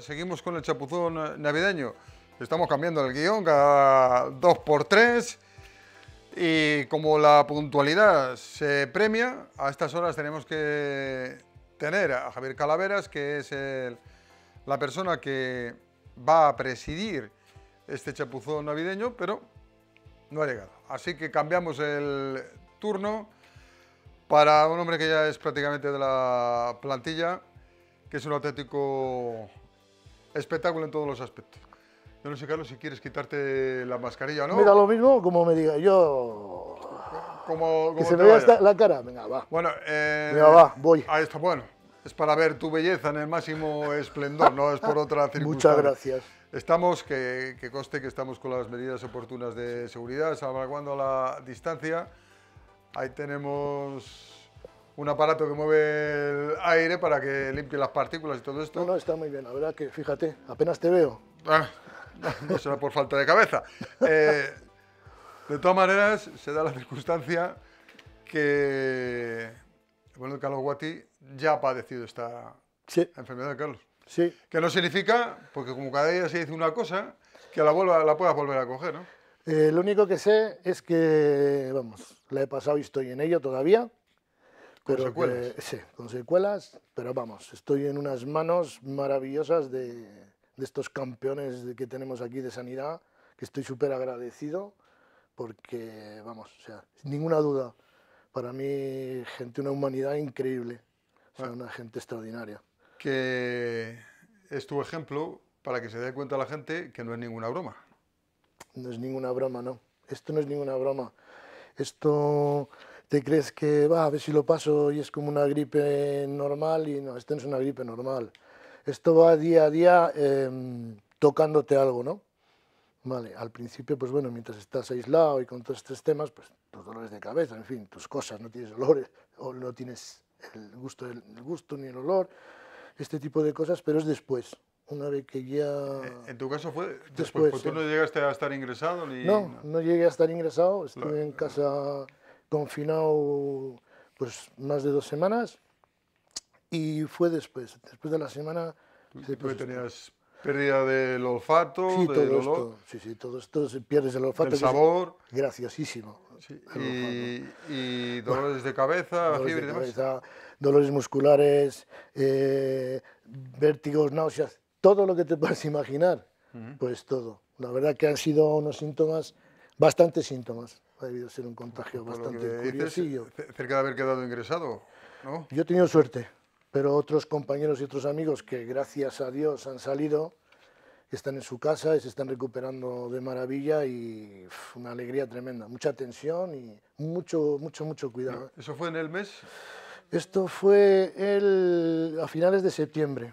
Seguimos con el chapuzón eh, navideño. Estamos cambiando el guión cada dos por tres. Y como la puntualidad se premia, a estas horas tenemos que tener a Javier Calaveras, que es la persona que va a presidir este chapuzón navideño, pero no ha llegado. Así que cambiamos el turno para un hombre que ya es prácticamente de la plantilla, que es un auténtico espectáculo en todos los aspectos. Yo no sé, Carlos, si quieres quitarte la mascarilla o no. Mira, lo mismo, como me diga yo. Como, que se vea la cara, venga, va. Bueno, eh, venga, va, voy. Ahí está, bueno. Es para ver tu belleza en el máximo esplendor, no es por otra circunstancia. Muchas gracias. Estamos, que, que, conste que estamos con las medidas oportunas de seguridad, salvaguardando la distancia. Ahí tenemos un aparato que mueve el aire para que limpie las partículas y todo esto. No, está muy bien. La verdad que, fíjate, apenas te veo. Ah, no será por falta de cabeza. Eh, de todas maneras, se da la circunstancia que bueno, Carlos Guati ya ha padecido esta enfermedad de Carlos. Sí. Que no significa, porque como cada día se dice una cosa, que la, vuelva, la puedas volver a coger, ¿no? Eh, lo único que sé es que, vamos, la he pasado y estoy en ello todavía. ¿Con secuelas? sí, con secuelas, pero vamos, estoy en unas manos maravillosas de, estos campeones que tenemos aquí de sanidad, que estoy súper agradecido, porque, vamos, o sea, ninguna duda, para mí, gente, una humanidad increíble, o sea, una gente extraordinaria. Que es tu ejemplo para que se dé cuenta la gente que no es ninguna broma. No es ninguna broma, no. Esto no es ninguna broma. Esto te crees que va, a ver si lo paso y es como una gripe normal y no, esto no es una gripe normal. Esto va día a día em, tocándote algo, ¿no? Vale, al principio, pues bueno, mientras estás aislado y con todos estos temas, pues tus dolores de cabeza, en fin, tus cosas, no tienes olores, o no tienes el gusto, el gusto ni el olor, este tipo de cosas, pero es después, una vez que ya... Eh, ¿En tu caso fue después? después ¿Tú no llegaste a estar ingresado? Ni... No, no llegué a estar ingresado, estuve en casa confinado pues más de dos semanas y fue después, después de la semana... Después tenías pérdida del olfato, sí, del todo sí, sí, todo esto, pierdes el olfato. El sabor. Graciasísimo. graciosísimo. Sí, y, dolores de cabeza, fiebre demás. Cabeza, dolores musculares, eh, vértigos, náuseas, todo lo que te puedas imaginar, pues todo. La verdad que han sido unos síntomas, bastantes síntomas ha debido ser un contagio bastante curiosillo. cerca de haber quedado ingresado, ¿no? Yo he tenido suerte, pero otros compañeros y otros amigos que gracias a Dios han salido, están en su casa y se están recuperando de maravilla y una alegría tremenda, mucha tensión y mucho, mucho, mucho cuidado. ¿eh? ¿Eso fue en el mes? Esto fue el, a finales de septiembre.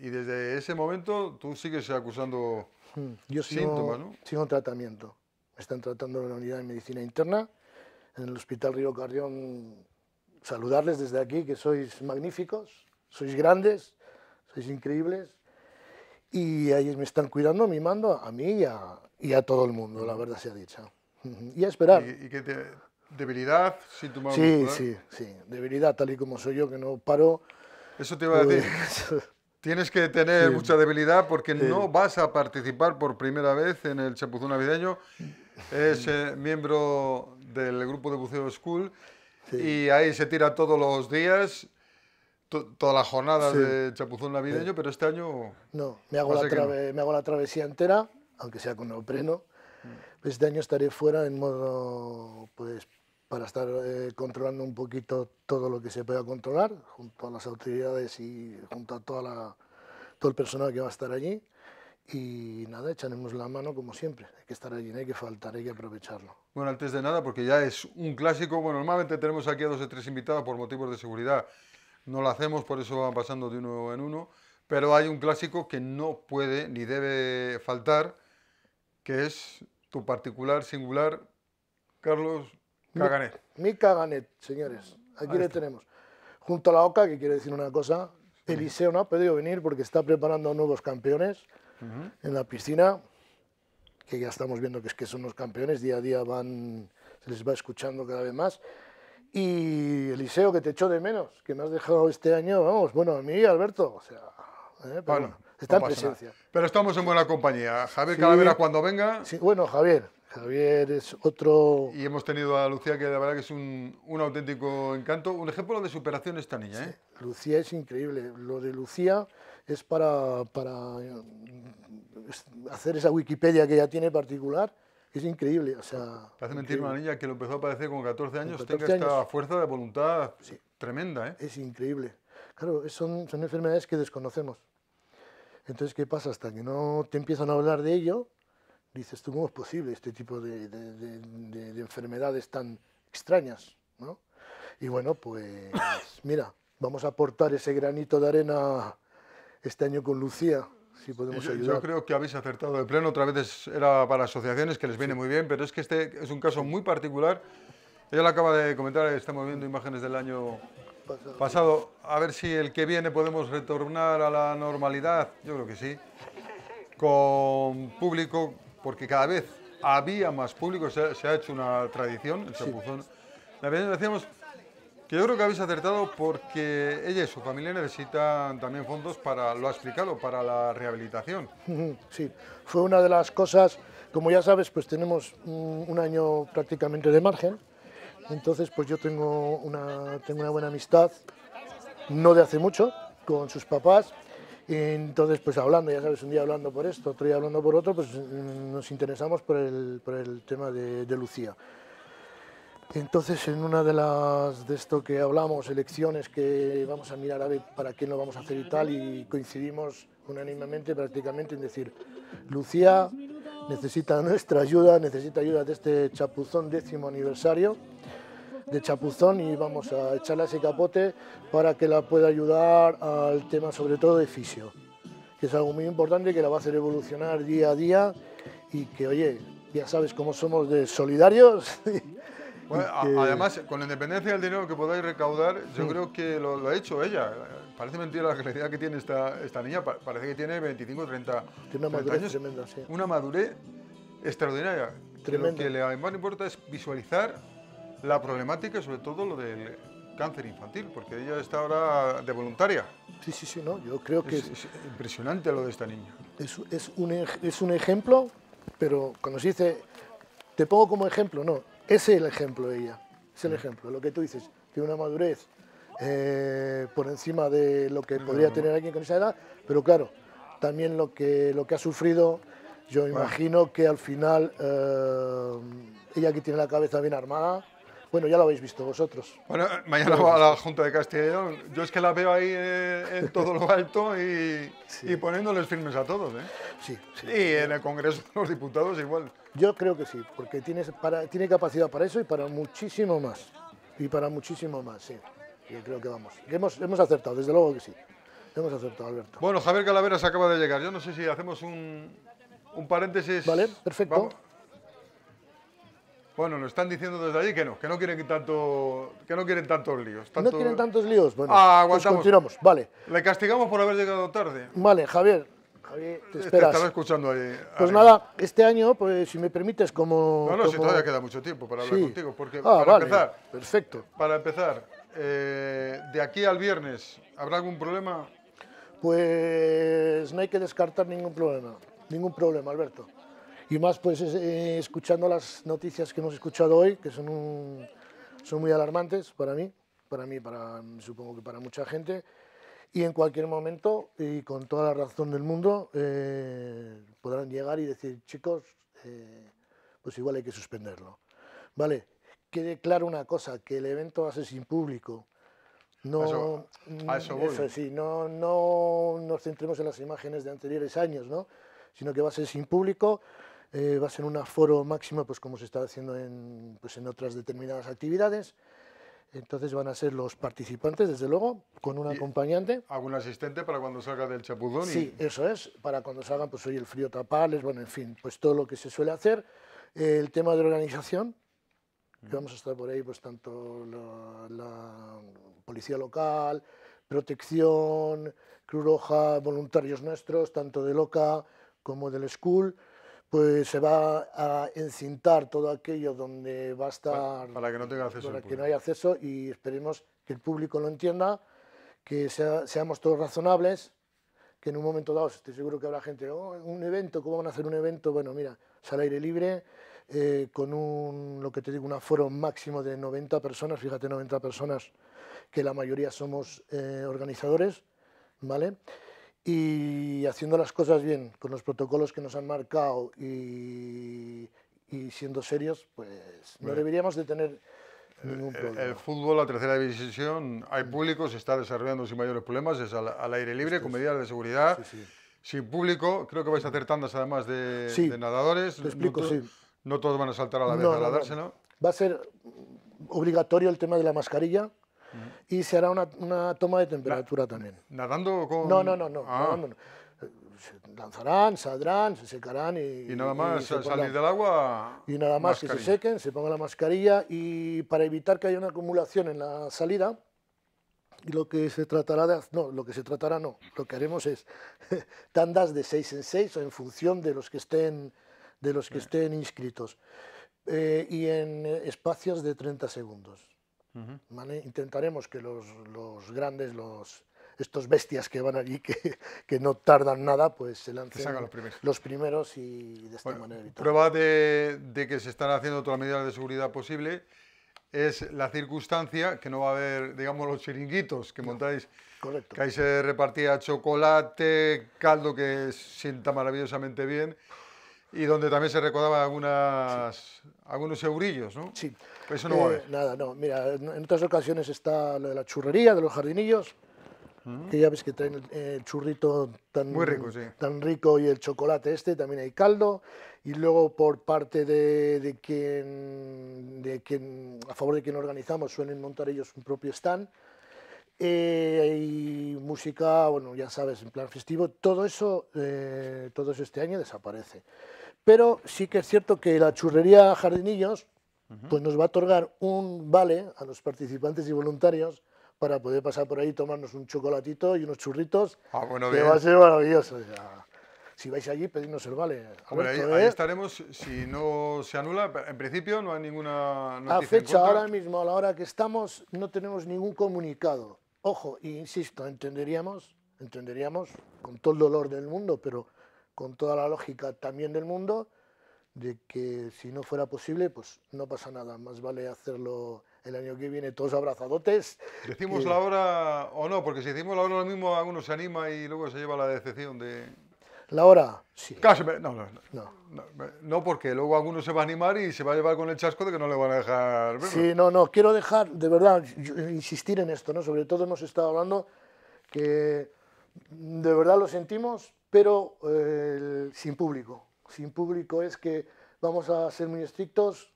Y desde ese momento tú sigues acusando hmm, Yo síntomas, ¿no? Sigo tratamiento están tratando en la unidad de medicina interna, en el Hospital Río Carrión. Saludarles desde aquí, que sois magníficos, sois grandes, sois increíbles. Y ahí me están cuidando, mimando a mí y a, y a todo el mundo, la verdad sea dicha. Y a esperar. ¿Y, y te, debilidad, Sí, sí, sí. Debilidad, tal y como soy yo, que no paro. Eso te iba a decir. Tienes que tener mucha debilidad porque no vas a participar por primera vez en el Chapuzón Navideño es eh, miembro del grupo de buceo School y ahí se tira todos los días, toda la jornada de chapuzón navideño, pero este año... No, me hago, la me hago la travesía entera, aunque sea con neopreno. Mm. Este año estaré fuera en modo, pues, para estar eh, controlando un poquito todo lo que se pueda controlar, junto a las autoridades y junto a toda la, todo el personal que va a estar allí y nada, echaremos la mano como siempre. Hay que estar allí, no hay que faltar, hay que aprovecharlo. Bueno, antes de nada, porque ya es un clásico, bueno, normalmente tenemos aquí a dos o tres invitados por motivos de seguridad, no lo hacemos, por eso van pasando de uno en uno, pero hay un clásico que no puede ni debe faltar, que es tu particular, singular, Carlos Caganet. Mi, Caganet, señores, aquí le tenemos. Junto a la OCA, que quiere decir una cosa, Eliseo no ha podido venir porque está preparando nuevos campeones en la piscina, que ya estamos viendo que, es que son los campeones, día a día van, se les va escuchando cada vez más. Y Eliseo, que te echo de menos, que me has dejado este año, vamos, bueno, a mí Alberto, o sea, ¿eh? está en presencia. Pero estamos en buena compañía. Javier Calavera cuando venga. Sí, bueno, Javier, Javier es otro... Y hemos tenido a Lucía, que la verdad que es un, un auténtico encanto, un ejemplo de superación esta niña. ¿eh? Lucía es increíble. Lo de Lucía, es para, para eh, hacer esa Wikipedia que ya tiene particular. Es increíble, o sea... hace mentir una niña que lo empezó a padecer con 14 años, con esta fuerza de voluntad tremenda, ¿eh? Es increíble. Claro, son, son enfermedades que desconocemos. Entonces, ¿qué pasa? Hasta que no te empiezan a hablar de ello, dices tú, ¿cómo es posible este tipo de, de enfermedades tan extrañas? ¿no? Y bueno, pues mira, vamos a aportar ese granito de arena este año con Lucía, si podemos ayudar. Yo creo que habéis acertado de pleno, otra vez era para asociaciones, que les viene muy bien, pero es que este es un caso muy particular. Ella lo acaba de comentar, estamos viendo imágenes del año pasado. A ver si el que viene podemos retornar a la normalidad, yo creo que sí, con público, porque cada vez había más público, se, ha hecho una tradición, el chapuzón. La verdad, decíamos, que yo creo que habéis acertado porque ella y su familia necesitan también fondos para, lo ha explicado, para la rehabilitación. Sí, fue una de las cosas, como ya sabes, pues tenemos un año prácticamente de margen, entonces pues yo tengo una, tengo una buena amistad, no de hace mucho, con sus papás, y entonces, pues hablando, ya sabes, un día hablando por esto, otro día hablando por otro, pues nos interesamos por el, por el tema de, de Lucía. Entonces, en una de las de esto que hablamos, elecciones que vamos a mirar a ver para quién lo vamos a hacer y tal, y coincidimos unánimemente prácticamente en decir, Lucía necesita nuestra ayuda, necesita ayuda de este chapuzón décimo aniversario de chapuzón y vamos a echarle ese capote para que la pueda ayudar al tema sobre todo de fisio, que es algo muy importante que la va a hacer evolucionar día a día y que, oye, ya sabes cómo somos de solidarios. Pues, este, además, con la independencia del dinero que podáis recaudar, yo creo que lo, ha hecho ella. Parece mentira la generosidad que tiene esta, niña. parece que tiene 25, 30, tiene una madurez Tremenda, sí. Una madurez extraordinaria. Lo que le más importa es visualizar la problemática sobre todo lo del cáncer infantil, porque ella está ahora de voluntaria. Sí, sí, sí, no, yo creo que... Es, impresionante lo de esta niña. es un ejemplo, pero cuando se dice, te pongo como ejemplo, no, ese es el ejemplo de ella, es el mm. ejemplo, lo que tú dices, tiene una madurez eh, por encima de lo que podría mm. tener alguien con esa edad, pero claro, también lo que, lo que ha sufrido, yo imagino que al final eh, ella que tiene la cabeza bien armada, bueno, ya lo habéis visto vosotros. Bueno, mañana va a la Junta de Castellón. Yo es que la veo ahí eh, en todo lo alto y, poniéndoles firmes a todos. ¿eh? Sí, sí, Y en el Congreso de los Diputados igual. Yo creo que sí, porque tiene, capacidad para eso y para muchísimo más. Y para muchísimo más, sí. Yo creo que vamos. hemos, acertado, desde luego que sí. Hemos acertado, Alberto. Bueno, Javier Calaveras acaba de llegar. Yo no sé si hacemos un, paréntesis. Vale, perfecto. Bueno, nos están diciendo desde allí que no, que no quieren tanto, que no quieren tantos líos. No quieren tantos líos. Bueno, ah, pues continuamos. Vale. Le castigamos por haber llegado tarde. Vale, Javier. Javier, te este esperas. Te estaba escuchando ahí. Pues nada, este año, pues si me permites, como. No, no, si todavía queda mucho tiempo para hablar contigo, porque ah, vale, Perfecto. Para empezar, eh, de aquí al viernes, ¿habrá algún problema? Pues no hay que descartar ningún problema, ningún problema, Alberto y más pues eh, escuchando las noticias que hemos escuchado hoy, que son, son muy alarmantes para mí, para mí, para, supongo que para mucha gente, y en cualquier momento y con toda la razón del mundo eh, podrán llegar y decir, chicos, eh, pues igual hay que suspenderlo. Vale, quede claro una cosa, que el evento va a ser sin público. No, a eso, voy. no, no nos centremos en las imágenes de anteriores años, ¿no? sino que va a ser sin público, Va a ser un aforo máximo, pues como se está haciendo pues, en, otras determinadas actividades. Entonces van a ser los participantes, desde luego, con un acompañante. ¿Algún asistente para cuando salga del chapuzón? Sí, eso es, para cuando salgan, pues hoy el frío tapales, bueno, en fin, pues todo lo que se suele hacer. El tema de la organización, mm. vamos a estar por ahí, pues tanto la, la policía local, protección, Cruz Roja, voluntarios nuestros, tanto de Loca como del School pues se va a encintar todo aquello donde va a estar... Para, que no tenga acceso Para que no haya acceso y esperemos que el público lo entienda, que seamos todos razonables, que en un momento dado estoy seguro que habrá gente, oh, un evento, ¿cómo van a hacer un evento? Bueno, mira, es al aire libre, eh, con un, lo que te digo, un aforo máximo de 90 personas, fíjate, 90 personas, que la mayoría somos eh, organizadores, ¿vale?, y haciendo las cosas bien, con los protocolos que nos han marcado y, y siendo serios, pues no deberíamos de tener eh, ningún eh, problema. El, fútbol, la tercera división, hay público, se está desarrollando sin mayores problemas, es al, aire libre, con medidas de seguridad, sin público, creo que vais a hacer tandas además de, nadadores. Te explico, no, no, todos van a saltar a la vez a la ¿no? Va a ser obligatorio el tema de la mascarilla, y se hará una, toma de temperatura también. ¿Nadando con...? No, no, no, no, ah. lanzarán, saldrán, se secarán y... Y nada más salir del agua... Y nada más que se sequen, se ponga la mascarilla y para evitar que haya una acumulación en la salida, lo que se tratará de no, lo que se tratará no, lo que haremos es tandas de 6 en 6 o en función de los que estén de los que estén inscritos eh, y en espacios de 30 segundos. Intentaremos que los, los, grandes, los, estos bestias que van allí, que, que no tardan nada, pues se lancen los, primeros. y de esta manera. prueba de, de, que se están haciendo todas las medidas de seguridad posible es la circunstancia que no va a haber, digamos, los chiringuitos que montáis. Correcto. Que ahí se repartía chocolate, caldo que sienta maravillosamente bien y donde también se recordaban algunas, algunos eurillos, ¿no? Sí. Eso no eh, Nada, no. Mira, en otras ocasiones está lo de la churrería, de los jardinillos, mm. que ya ves que traen el, churrito tan, rico, tan rico y el chocolate este, también hay caldo. Y luego por parte de, quien, de quien, a favor de quien organizamos, suelen montar ellos un propio stand. Eh, y música, bueno, ya sabes, en plan festivo. Todo eso, eh, todo eso este año desaparece. Pero sí que es cierto que la churrería Jardinillos pues nos va a otorgar un vale a los participantes y voluntarios para poder pasar por ahí, tomarnos un chocolatito y unos churritos, ah, bueno, que va a ser maravilloso. si vais allí, pedidnos el vale. ahí, ¿eh? estaremos, si no se anula, en principio no hay ninguna noticia A fecha, ahora mismo, a la hora que estamos, no tenemos ningún comunicado. Ojo, e insisto, entenderíamos, entenderíamos, con todo el dolor del mundo, pero con toda la lógica también del mundo, de que si no fuera posible, pues no pasa nada, más vale hacerlo el año que viene todos abrazadotes. Decimos eh, la hora o no, porque si decimos la hora lo mismo, algunos se anima y luego se lleva la decepción de... La hora, sí. Casi, no no, no, no, porque luego alguno se va a animar y se va a llevar con el chasco de que no le van a dejar. Sí, no, no, quiero dejar, de verdad, insistir en esto, ¿no? Sobre todo hemos estado hablando que de verdad lo sentimos, pero eh, sin público sin público es que vamos a ser muy estrictos,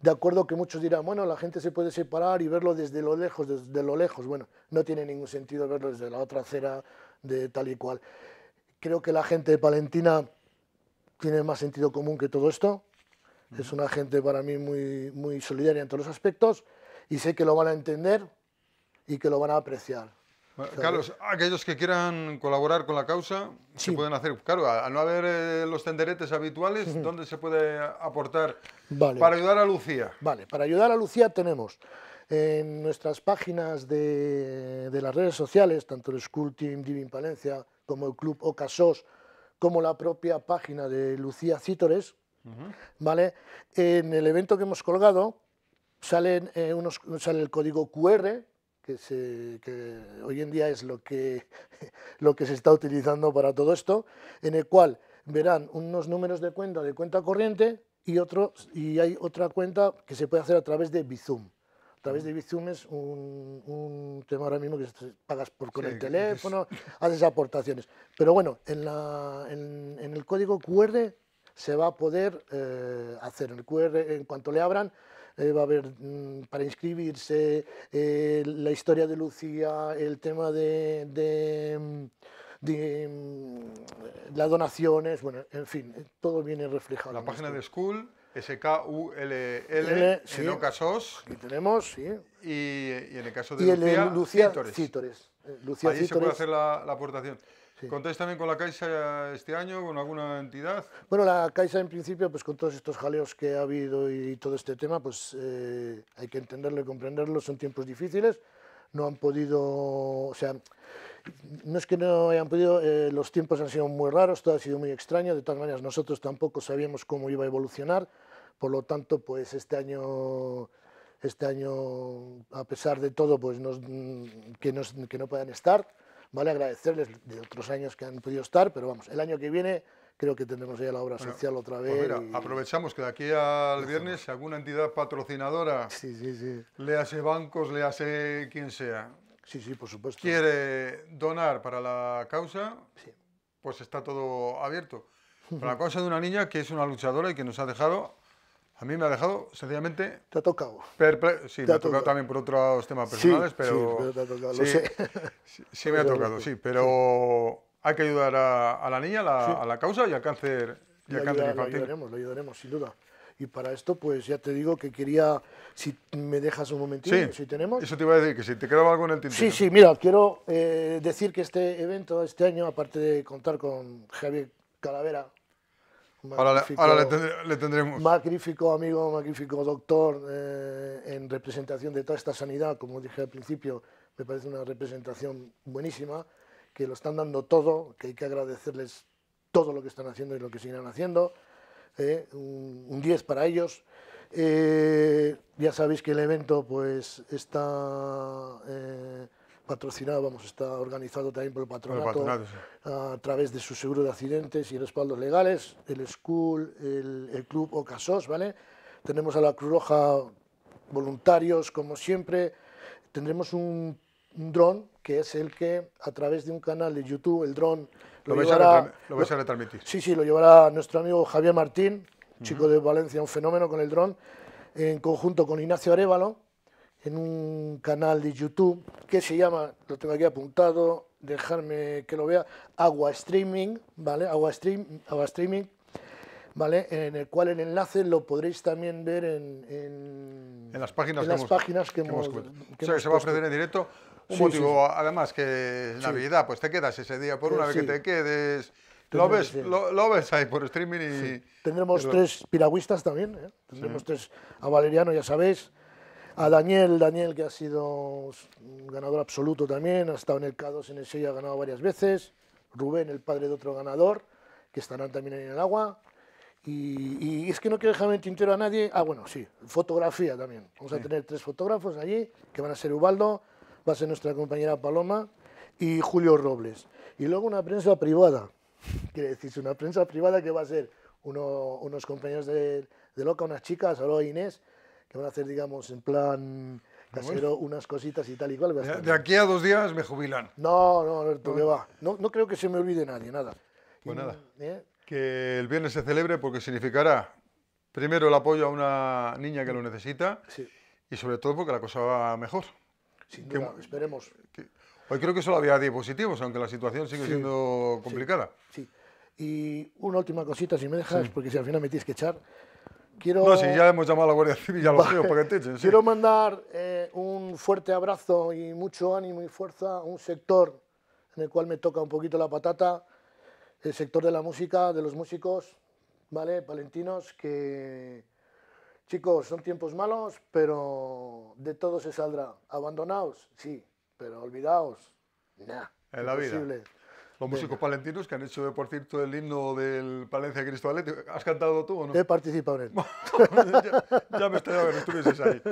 de acuerdo que muchos dirán, bueno, la gente se puede separar y verlo desde lo lejos, desde lo lejos. Bueno, no tiene ningún sentido verlo desde la otra acera de tal y cual. Creo que la gente de palentina tiene más sentido común que todo esto. Es una gente para mí muy, muy solidaria en todos los aspectos y sé que lo van a entender y que lo van a apreciar. Carlos, aquellos que quieran colaborar con la causa, sí. pueden hacer. Claro, al no haber eh, los tenderetes habituales, ¿dónde se puede aportar para ayudar a Lucía? Vale, para ayudar a Lucía tenemos en nuestras páginas de, las redes sociales, tanto el School Team Divin Palencia como el Club Ocasos, como la propia página de Lucía Cítores, ¿vale? En el evento que hemos colgado salen, eh, unos, sale el código QR que, se, hoy en día es lo que, lo que se está utilizando para todo esto, en el cual verán unos números de cuenta de cuenta corriente y, otros y hay otra cuenta que se puede hacer a través de Bizum. A través de mm. Bizum es un, tema ahora mismo que pagas por, con el teléfono, haces aportaciones. Pero bueno, en, el código QR se va a poder eh, hacer. El QR, en cuanto le abran, eh, va a haber mm, para inscribirse, eh, la historia de Lucía, el tema de, de, mm, mm, las donaciones, bueno, en fin, todo viene reflejado. La página de School. S-K-U-L-L, no casos. Aquí tenemos, sí. Y, y, en el caso de Lucía, Cítores. Eh, ahí se puede hacer la, la aportación. ¿Contáis también con la Caixa este año, con alguna entidad? Bueno, la Caixa en principio, pues con todos estos jaleos que ha habido y, todo este tema, pues eh, hay que entenderlo y comprenderlo, son tiempos difíciles, no han podido, o sea, no es que no hayan podido, eh, los tiempos han sido muy raros, todo ha sido muy extraño, de todas maneras nosotros tampoco sabíamos cómo iba a evolucionar, por lo tanto, pues este año este año, a pesar de todo, pues que, no puedan estar, Vale agradecerles de otros años que han podido estar, pero vamos, el año que viene creo que tendremos ya la obra social otra pues vez. aprovechamos que de aquí al viernes, si alguna entidad patrocinadora, sí, le hace bancos, le hace quien sea, sí, sí, por supuesto. quiere donar para la causa, pues está todo abierto. Para la causa de una niña que es una luchadora y que nos ha dejado a mí me ha dejado, sencillamente... Te ha tocado. sí, te me ha tocado, también por otros temas personales, pero... Sí, pero te ha tocado, sí, lo sé. Sí, me ha tocado, sí, pero hay que ayudar a, la niña, a la causa y al cáncer, y al cáncer infantil. Lo ayudaremos, lo ayudaremos, sin duda. Y para esto, pues ya te digo que quería, si me dejas un momentito, si tenemos... Eso te iba a decir, que si te quedaba algo en el tintero. Sí, sí, mira, quiero eh, decir que este evento, este año, aparte de contar con Javier Calavera, Ahora, le, tendremos. Magnífico amigo, magnífico doctor eh, en representación de toda esta sanidad, como dije al principio, me parece una representación buenísima, que lo están dando todo, que hay que agradecerles todo lo que están haciendo y lo que seguirán haciendo. Eh, un 10 para ellos. Eh, ya sabéis que el evento pues está patrocinado, vamos, está organizado también por el patronato, a través de su seguro de accidentes y respaldos legales, el school, el, club Ocasos, ¿vale? Tenemos a la Cruz Roja voluntarios, como siempre. Tendremos un, dron que es el que a través de un canal de YouTube, el dron lo, llevará, lo vais a retransmitir. Sí, sí, lo llevará nuestro amigo Javier Martín, chico de Valencia, un fenómeno con el dron, en conjunto con Ignacio Arevalo en un canal de YouTube que se llama, lo tengo aquí apuntado, dejarme que lo vea, Agua Streaming, ¿vale? Agua, Stream, Agua Streaming, ¿vale? En el cual el enlace lo podréis también ver en, en, las páginas, que, las hemos, páginas que, se va a ofrecer en directo. Un motivo, además, que es Navidad, pues te quedas ese día por eh, una vez que te quedes. Lo ves, lo, ves, ahí por streaming y... Tendremos tres piragüistas también, ¿eh? Tendremos tres a Valeriano, ya sabéis, a Daniel, Daniel que ha sido ganador absoluto también, ha estado en el K2 en el 6 ha ganado varias veces, Rubén, el padre de otro ganador, que estarán también en el agua, y, es que no quiero dejarme en tintero a nadie, ah bueno, sí, fotografía también, vamos a tener tres fotógrafos allí, que van a ser Ubaldo, va a ser nuestra compañera Paloma y Julio Robles, y luego una prensa privada, quiere decirse una prensa privada que va a ser unos compañeros de, Loca, unas chicas, solo Inés, que van a hacer, digamos, en plan casero unas cositas y tal y cual. De aquí a dos días me jubilan. No, no, Alberto, ¿qué va. No, creo que se me olvide nadie, nada. Pues nada. ¿eh? Que el viernes se celebre porque significará, primero, el apoyo a una niña que lo necesita y sobre todo porque la cosa va mejor. Sin esperemos. hoy creo que solo había dispositivos aunque la situación sigue siendo complicada. sí, Y una última cosita, si me dejas, porque si al final me tienes que echar no, si ya hemos llamado a la Guardia Civil, ya lo veo, para Quiero mandar eh, un fuerte abrazo y mucho ánimo y fuerza a un sector en el cual me toca un poquito la patata, el sector de la música, de los músicos, ¿vale? Valentinos, que chicos, son tiempos malos, pero de todo se saldrá. Abandonaos, sí, pero olvidaos, nada. En la los músicos palentinos que han hecho, por cierto, el himno del Palencia Cristo ¿eh? ¿Has cantado tú o no? He participado en él. ya, ya, me extrañaba que no estuvieses ahí.